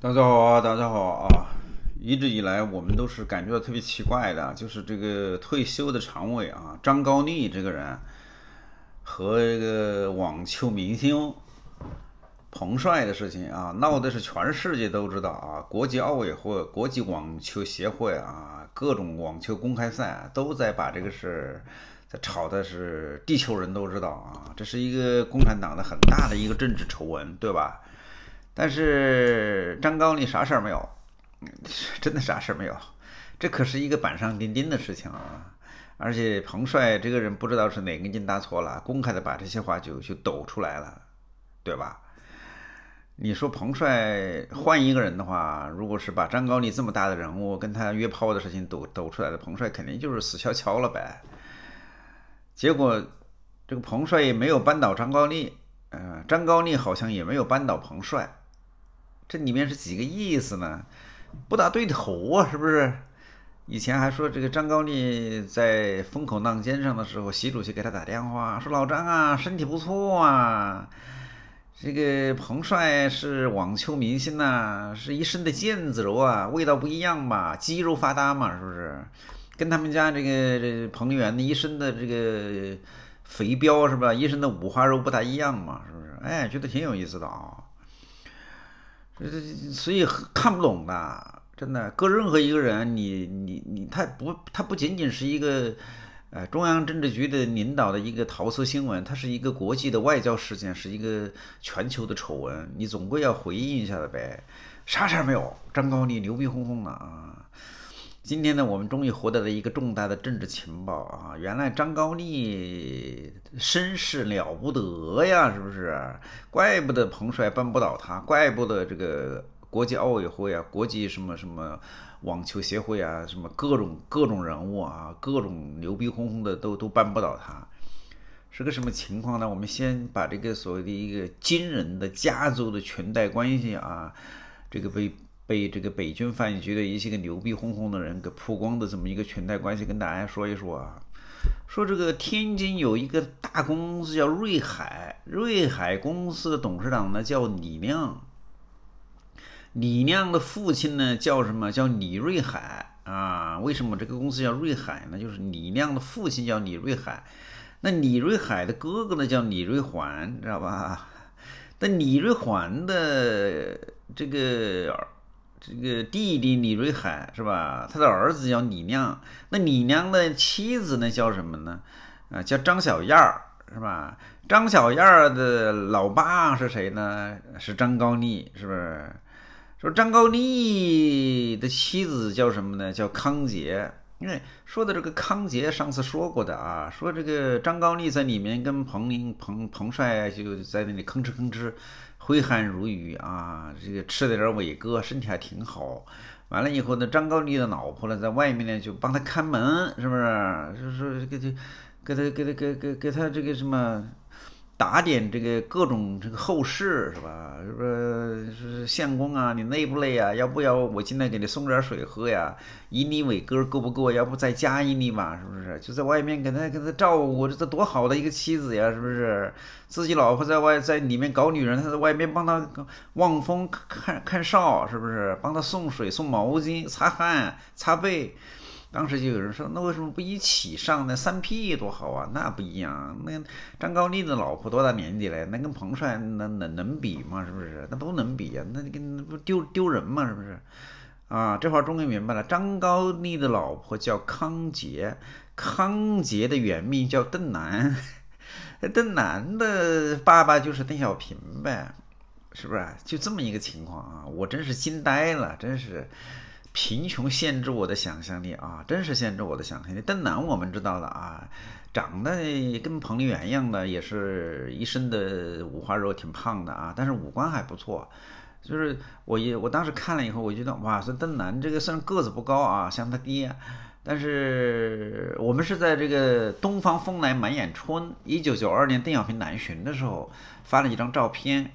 大家好，啊，大家好啊！一直以来，我们都是感觉到特别奇怪的，就是这个退休的常委啊，张高丽这个人和这个网球明星彭帅的事情啊，闹的是全世界都知道啊！国际奥委会、国际网球协会啊，各种网球公开赛都在把这个事在炒的是，地球人都知道啊！这是一个共产党的很大的一个政治丑闻，对吧？但是张高丽啥事儿没有，真的啥事儿没有，这可是一个板上钉钉的事情啊！而且彭帅这个人不知道是哪根筋搭错了，公开的把这些话就就抖出来了，对吧？你说彭帅换一个人的话，如果是把张高丽这么大的人物跟他约炮的事情抖抖出来的，彭帅肯定就是死翘翘了呗。结果这个彭帅也没有扳倒张高丽，嗯，张高丽好像也没有扳倒彭帅。这里面是几个意思呢？不大对头啊，是不是？以前还说这个张高丽在风口浪尖上的时候，习主席给他打电话说：“老张啊，身体不错啊。”这个彭帅是网球明星呐，是一身的腱子肉啊，味道不一样吧？肌肉发达嘛，是不是？跟他们家这个这彭援的一身的这个肥膘是吧？一身的五花肉不大一样嘛，是不是？哎，觉得挺有意思的啊。这所以看不懂的，真的，搁任何一个人，你你你，他不，他不仅仅是一个，呃，中央政治局的领导的一个桃色新闻，它是一个国际的外交事件，是一个全球的丑闻，你总归要回应一下的呗，啥事儿没有，张高丽牛逼哄哄的啊。今天呢，我们终于获得了一个重大的政治情报啊！原来张高丽身世了不得呀，是不是？怪不得彭帅扳不倒他，怪不得这个国际奥委会啊、国际什么什么网球协会啊、什么各种各种人物啊、各种牛逼哄哄的都都扳不倒他，是个什么情况呢？我们先把这个所谓的一个惊人的家族的裙带关系啊，这个被。被这个北京翻译局的一些个牛逼哄哄的人给曝光的这么一个裙带关系，跟大家说一说啊。说这个天津有一个大公司叫瑞海，瑞海公司的董事长呢叫李亮，李亮的父亲呢叫什么？叫李瑞海啊。为什么这个公司叫瑞海呢？就是李亮的父亲叫李瑞海。那李瑞海的哥哥呢叫李瑞环，知道吧？那李瑞环的这个。这个弟弟李瑞海是吧？他的儿子叫李亮，那李亮的妻子呢叫什么呢？啊，叫张小燕儿是吧？张小燕儿的老爸是谁呢？是张高丽是不是？说张高丽的妻子叫什么呢？叫康杰。因为说的这个康杰上次说过的啊，说这个张高丽在里面跟彭林彭彭帅就在那里吭哧吭哧，挥汗如雨啊，这个吃点点伟哥，身体还挺好。完了以后呢，张高丽的老婆呢，在外面呢就帮他看门，是不是？就是给他，给他，给他，给给给他这个什么。打点这个各种这个后事是吧？这个是相公啊，你累不累啊？要不要我进来给你送点儿水喝呀？一粒尾哥够不够？要不再加一粒嘛？是不是？就在外面给他给他照顾，这这多好的一个妻子呀！是不是？自己老婆在外在里面搞女人，他在外面帮他望风看看哨，是不是？帮他送水、送毛巾、擦汗、擦背。当时就有人说，那为什么不一起上呢？三 P 多好啊！那不一样那张高丽的老婆多大年纪了？能跟彭帅能能能比吗？是不是？那不能比呀！那跟不丢丢人吗？是不是？啊！这话终于明白了。张高丽的老婆叫康杰，康杰的原名叫邓楠，邓楠的爸爸就是邓小平呗，是不是？就这么一个情况啊！我真是惊呆了，真是。贫穷限制我的想象力啊，真是限制我的想象力。邓楠我们知道了啊，长得跟彭丽媛一样的，也是一身的五花肉，挺胖的啊，但是五官还不错。就是我一我当时看了以后，我觉得哇，这邓楠这个虽然个子不高啊，像他爹，但是我们是在这个东方风来满眼春，一九九二年邓小平南巡的时候发了几张照片。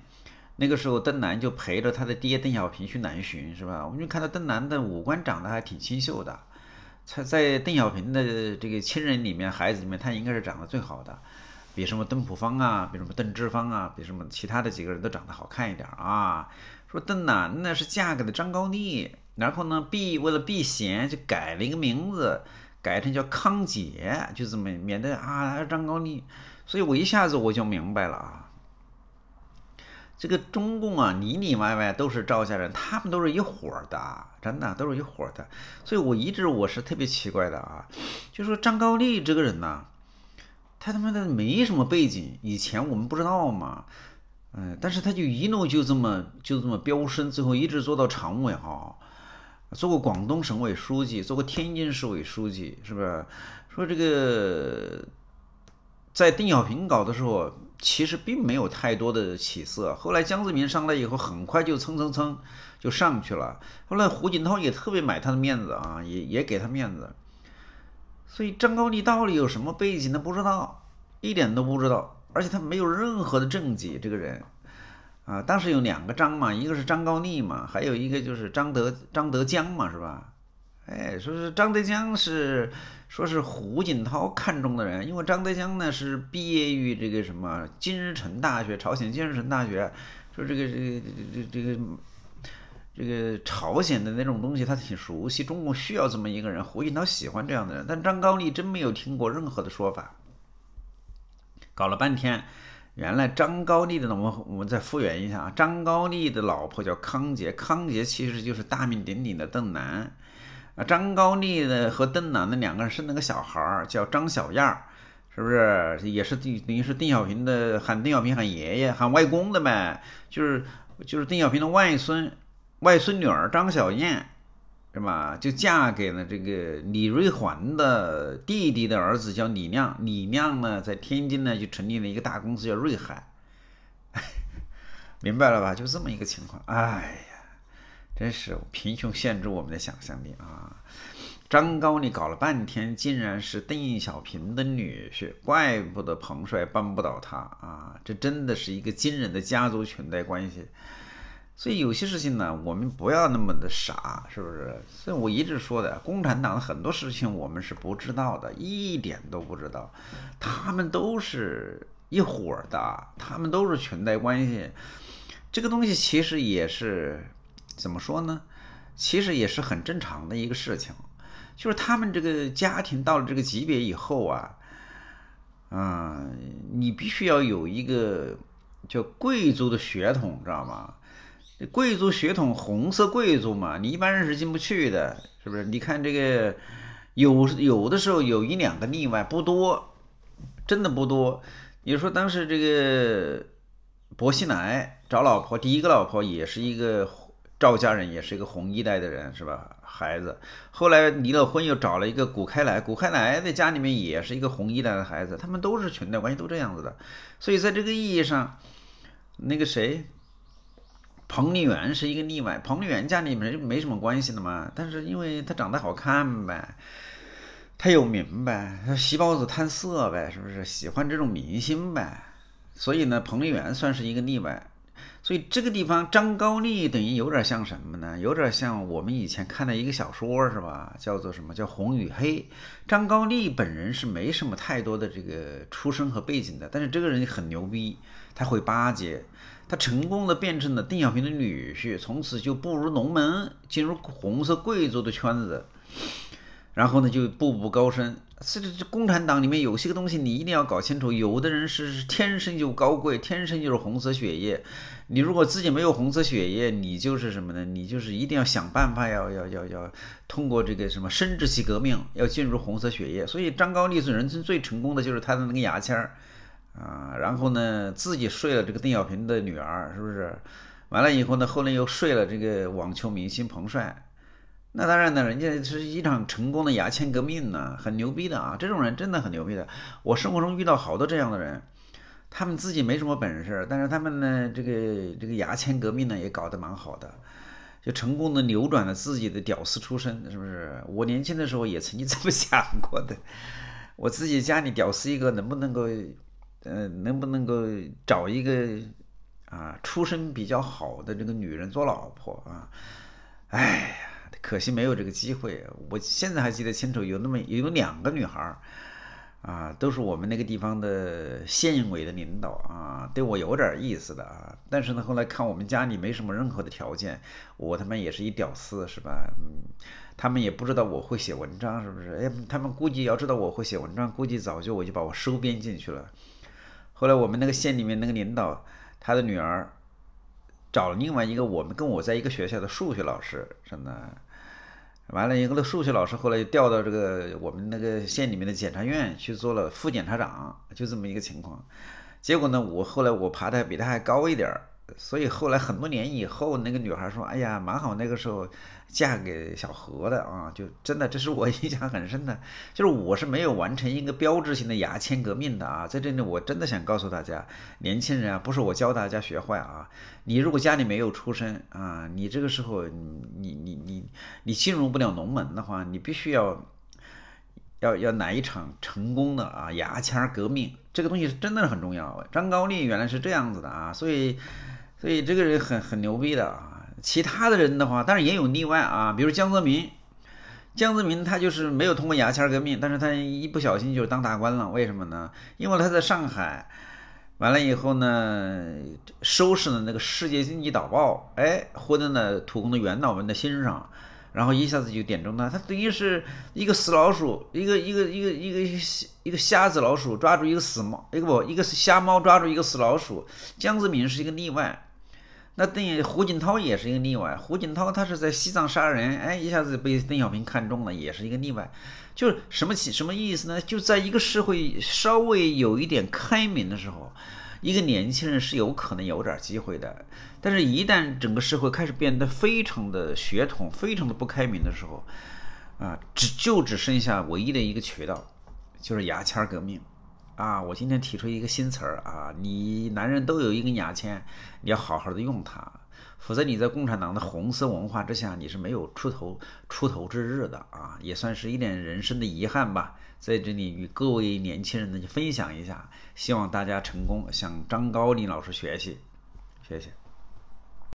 那个时候，邓楠就陪着他的爹邓小平去南巡，是吧？我们就看到邓楠的五官长得还挺清秀的。他在邓小平的这个亲人里面，孩子里面，他应该是长得最好的，比什么邓朴方啊，比什么邓芝芳啊，比什么其他的几个人都长得好看一点啊。说邓楠呢是嫁给了张高丽，然后呢避为了避嫌就改了一个名字，改成叫康姐，就这么免得啊张高丽。所以我一下子我就明白了啊。这个中共啊，里里外外都是赵家人，他们都是一伙儿的，真的都是一伙儿的。所以我一直我是特别奇怪的啊，就说张高丽这个人呢，他他妈的没什么背景，以前我们不知道嘛，嗯，但是他就一路就这么就这么飙升，最后一直做到常委哈，做过广东省委书记，做过天津市委书记，是不是？说这个。在邓小平搞的时候，其实并没有太多的起色。后来江泽民上来以后，很快就蹭蹭蹭就上去了。后来胡锦涛也特别买他的面子啊，也也给他面子。所以张高丽到底有什么背景，他不知道，一点都不知道。而且他没有任何的政绩，这个人啊，当时有两个张嘛，一个是张高丽嘛，还有一个就是张德张德江嘛，是吧？哎，说是张德江是说是胡锦涛看中的人，因为张德江呢是毕业于这个什么金日成大学，朝鲜金日成大学，说这个这个这这这个这个朝鲜的那种东西他挺熟悉，中国需要这么一个人，胡锦涛喜欢这样的人，但张高丽真没有听过任何的说法。搞了半天，原来张高丽的呢，我我们再复原一下，张高丽的老婆叫康杰，康杰其实就是大名鼎鼎的邓楠。啊，张高丽呢和邓楠的两个人生了个小孩儿，叫张小燕，是不是？也是等于是邓小平的喊邓小平喊爷爷喊外公的呗，就是就是邓小平的外孙外孙女儿张小燕，是吧？就嫁给了这个李瑞环的弟弟的儿子叫李亮，李亮呢在天津呢就成立了一个大公司叫瑞海，明白了吧？就这么一个情况，哎。真是贫穷限制我们的想象力啊！张高丽搞了半天，竟然是邓小平的女婿，怪不得彭帅扳不倒他啊！这真的是一个惊人的家族裙带关系。所以有些事情呢，我们不要那么的傻，是不是？所以我一直说的，共产党的很多事情我们是不知道的，一点都不知道。他们都是一伙儿的，他们都是裙带关系。这个东西其实也是。怎么说呢？其实也是很正常的一个事情，就是他们这个家庭到了这个级别以后啊，啊，你必须要有一个叫贵族的血统，知道吗？贵族血统，红色贵族嘛，你一般人是进不去的，是不是？你看这个，有有的时候有一两个例外，不多，真的不多。你说当时这个薄熙来找老婆，第一个老婆也是一个。赵家人也是一个红一代的人，是吧？孩子后来离了婚，又找了一个谷开来，谷开来的家里面也是一个红一代的孩子，他们都是裙带关系，都这样子的。所以在这个意义上，那个谁，彭丽媛是一个例外。彭丽媛家里面没什么关系的嘛，但是因为她长得好看呗，她有名呗，她吸包子贪色呗，是不是喜欢这种明星呗？所以呢，彭丽媛算是一个例外。所以这个地方，张高丽等于有点像什么呢？有点像我们以前看的一个小说，是吧？叫做什么？叫《红与黑》。张高丽本人是没什么太多的这个出身和背景的，但是这个人很牛逼，他会巴结，他成功的变成了邓小平的女婿，从此就步入龙门，进入红色贵族的圈子。然后呢，就步步高升。这这共产党里面有些个东西，你一定要搞清楚。有的人是是天生就高贵，天生就是红色血液。你如果自己没有红色血液，你就是什么呢？你就是一定要想办法，要要要要通过这个什么生殖器革命，要进入红色血液。所以张高丽是人生最成功的，就是他的那个牙签儿啊。然后呢，自己睡了这个邓小平的女儿，是不是？完了以后呢，后来又睡了这个网球明星彭帅。那当然呢，人家是一场成功的牙签革命呢，很牛逼的啊！这种人真的很牛逼的。我生活中遇到好多这样的人，他们自己没什么本事，但是他们呢，这个这个牙签革命呢也搞得蛮好的，就成功的扭转了自己的屌丝出身，是不是？我年轻的时候也曾经 这么想过的，我自己家里屌丝一个，能不能够，呃，能不能够找一个，啊，出身比较好的这个女人做老婆啊？哎呀！可惜没有这个机会。我现在还记得清楚，有那么有两个女孩儿，啊，都是我们那个地方的县委的领导啊，对我有点意思的。啊。但是呢，后来看我们家里没什么任何的条件，我他妈也是一屌丝，是吧？嗯，他们也不知道我会写文章，是不是？哎，他们估计要知道我会写文章，估计早就我就把我收编进去了。后来我们那个县里面那个领导，他的女儿，找另外一个我们跟我在一个学校的数学老师，真的。完了以后，那数学老师后来又调到这个我们那个县里面的检察院去做了副检察长，就这么一个情况。结果呢，我后来我爬的比他还高一点儿。所以后来很多年以后，那个女孩说：“哎呀，蛮好，那个时候嫁给小何的啊，就真的，这是我 印象很深的。就是我是没有完成一个标志性的牙签革命的啊，在这里我真的想告诉大家，年轻人啊，不是我教大家学坏啊，你如果家里没有出身啊，你这个时候你你你你你进入不了龙门的话，你必须要。”要要来一场成功的啊，牙签儿革命，这个东西是真的是很重要。张高丽原来是这样子的啊，所以所以这个人很很牛逼的啊。其他的人的话，但是也有例外啊，比如江泽民，江泽民他就是没有通过牙签儿革命，但是他一不小心就是当大官了，为什么呢？因为他在上海完了以后呢，收拾了那个《世界经济导报》，哎，获得了土工的元老们的心上。然后一下子就点中他，他等于是一个死老鼠，一个一个一个一个一个瞎子老鼠抓住一个死猫，一个不，一个是瞎猫抓住一个死老鼠。江泽民是一个例外，那邓胡锦涛也是一个例外。胡锦涛他是在西藏杀人，哎，一下子被邓小平看中了，也是一个例外。就是什么其什么意思呢？就在一个社会稍微有一点开明的时候。一个年轻人是有可能有点机会的，但是，一旦整个社会开始变得非常的血统、非常的不开明的时候，啊，只就只剩下唯一的一个渠道，就是牙签革命。啊，我今天提出一个新词儿啊，你男人都有一根牙签，你要好好的用它。否则你在共产党的红色文化之下，你是没有出头出头之日的啊，也算是一点人生的遗憾吧。在这里与各位年轻人呢就分享一下，希望大家成功，向张高林老师学习，谢谢。